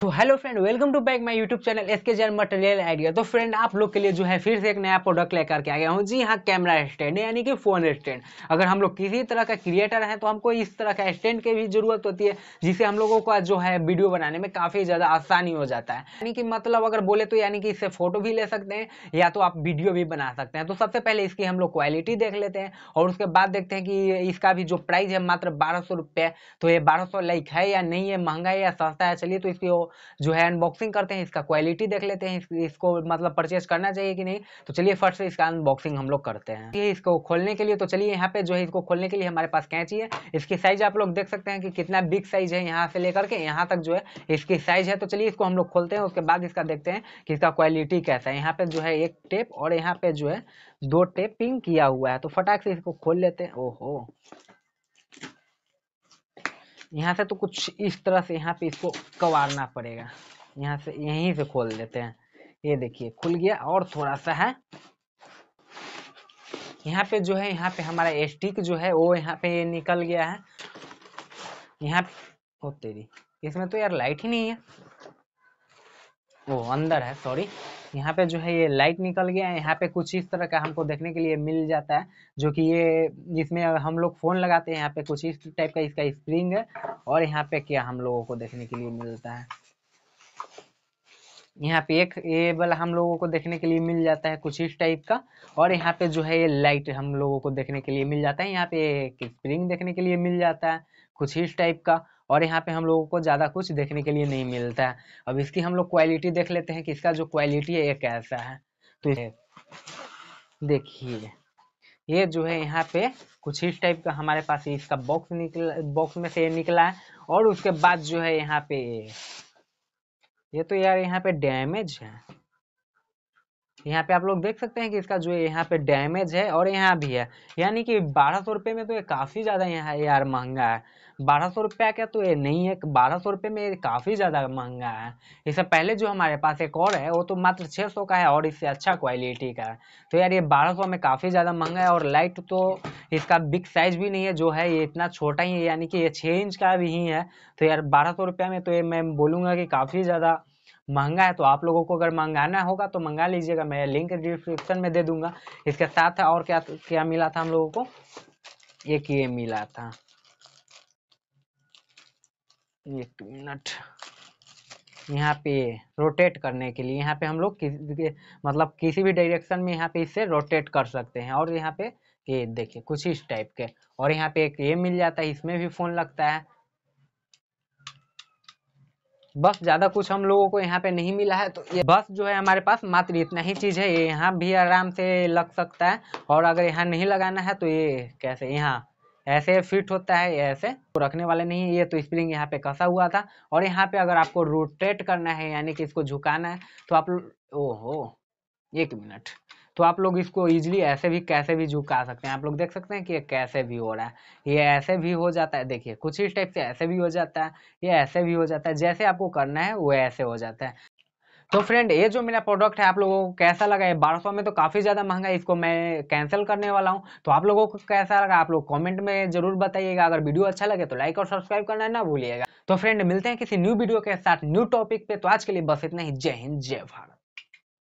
तो hello friend welcome to back my YouTube channel S K Jain material idea तो friend आप लोग के लिए जो है फिर से एक नया प्रोडक्ट लेकर के आ गया हूँ जी हाँ कैमरा स्टैंड यानी कि फोन स्टैंड अगर हम लोग किसी तरह का क्रिएटर हैं तो हमको इस तरह का स्टैंड की भी जरूरत होती है जिससे हम लोगों का जो है वीडियो बनाने में काफ़ी ज़्यादा आसानी हो जाता है यानी कि मतलब अगर बोले तो यानी कि इससे फोटो भी ले सकते हैं या तो आप वीडियो भी बना सकते हैं तो सबसे पहले इसकी हम लोग क्वालिटी देख लेते हैं और उसके बाद देखते हैं कि इसका भी जो प्राइस है मात्र बारह तो ये बारह लाइक है या नहीं है महंगा है या सस्ता है चलिए तो इसकी जो है अनबॉक्सिंग करते हैं इसका क्वालिटी देख लेते हैं इसको मतलब परचेज करना चाहिए कि नहीं तो चलिए फर्स्ट इसका अनबॉक्सिंग हम लोग करते हैं इसको खोलने के लिए तो चलिए यहाँ पे जो है इसको खोलने के लिए हमारे पास कैंची है इसकी साइज आप लोग देख सकते हैं कि कितना बिग साइज है यहाँ से लेकर के यहाँ तक जो है इसकी साइज है तो चलिए इसको हम लोग खोलते हैं उसके बाद इसका देखते हैं कि इसका क्वालिटी कैसा है यहाँ पे जो है एक टेप और यहाँ पे जो है दो टेप पिंग किया हुआ है तो फटाक से इसको खोल लेते हैं ओहो यहाँ से तो कुछ इस तरह से यहाँ पे इसको कवारना पड़ेगा यहाँ से यहीं से खोल देते हैं ये देखिए खुल गया और थोड़ा सा है यहाँ पे जो है यहाँ पे हमारा स्टिक जो है वो यहाँ पे निकल गया है यहाँ ओ तेरी इसमें तो यार लाइट ही नहीं है वो अंदर है सॉरी यहाँ पे जो है ये लाइट निकल गया है यहाँ पे कुछ इस तरह का हमको देखने के लिए मिल जाता है जो कि ये जिसमें हम लोग फोन लगाते हैं यहाँ पे कुछ इस टाइप का इसका स्प्रिंग है और यहाँ पे क्या हम लोगों को देखने के लिए मिलता है यहाँ पे एक ये वाला हम लोगों को देखने के लिए मिल जाता है कुछ इस टाइप का और यहाँ पे जो है ये लाइट हम लोगों को देखने के लिए मिल जाता है यहाँ पे एक स्प्रिंग देखने के लिए मिल जाता है कुछ इस टाइप का और यहाँ पे हम लोगों को ज़्यादा कुछ देखने के लिए नहीं मिलता है अब इसकी हम लोग क्वालिटी देख लेते हैं कि इसका जो क्वालिटी है ये कैसा है तो देखिए ये जो है यहाँ पे कुछ इस टाइप का हमारे पास इसका बॉक्स निकला बॉक्स में से ये निकला है और उसके बाद जो है यहाँ पे ये तो यार यहाँ पे डैमेज है यहाँ पे आप लोग देख सकते हैं कि इसका जो यहाँ पे डैमेज है और यहाँ भी है यानी कि बारह सौ रुपये में तो ये काफ़ी ज़्यादा यहाँ यार महंगा है बारह सौ रुपया क्या तो ये नहीं है बारह सौ रुपये में ये काफ़ी ज़्यादा महंगा है इससे पहले जो हमारे पास एक और है वो तो मात्र छः सौ का है और इससे अच्छा क्वालिटी का है तो यार ये बारह सौ में काफ़ी ज़्यादा महंगा है और लाइट तो इसका बिग साइज भी नहीं है जो है ये इतना छोटा ही है यानी कि ये छः इंच का भी ही है तो यार बारह सौ रुपये में तो ये मैं बोलूँगा कि काफ़ी ज़्यादा महंगा है तो आप लोगों को अगर मंगाना होगा तो मंगा लीजिएगा मैं लिंक डिस्क्रिप्शन में दे दूंगा इसके साथ और क्या क्या मिला था हम लोगों को एक ये मिला था एक मिनट यहाँ पे रोटेट करने के लिए यहाँ पे हम लोग किसी मतलब किसी भी डायरेक्शन में यहाँ पे इसे रोटेट कर सकते हैं और यहाँ पे ये देखिए कुछ इस टाइप के और यहाँ पे एक ये मिल जाता है इसमें भी फ़ोन लगता है बस ज़्यादा कुछ हम लोगों को यहाँ पे नहीं मिला है तो ये बस जो है हमारे पास मात्र इतना ही चीज़ है ये यहाँ भी आराम से लग सकता है और अगर यहाँ नहीं लगाना है तो ये कैसे यहाँ ऐसे फिट होता है ऐसे तो रखने वाले नहीं ये तो स्प्रिंग यहाँ पे कसा हुआ था और यहाँ पे अगर आपको रोटेट करना है यानी कि इसको झुकाना है तो आप ओहो एक मिनट तो आप लोग इसको ईजिली ऐसे भी कैसे भी झुका सकते हैं आप लोग देख सकते हैं कि ये कैसे भी हो रहा है ये ऐसे भी हो जाता है देखिए कुछ ही टाइप से ऐसे भी हो जाता है ये ऐसे भी हो जाता है जैसे आपको करना है वो ऐसे हो जाता है तो फ्रेंड ये जो मेरा प्रोडक्ट है आप लोगों को कैसा लगा ये बारह सौ में तो काफ़ी ज़्यादा महंगा है इसको मैं कैंसिल करने वाला हूँ तो आप लोगों को कैसा लगा आप लोग कमेंट में जरूर बताइएगा अगर वीडियो अच्छा लगे तो लाइक और सब्सक्राइब करना ना भूलिएगा तो फ्रेंड मिलते हैं किसी न्यू वीडियो के साथ न्यू टॉपिक पे तो आज के लिए बस इतना ही जय हिंद जय भारत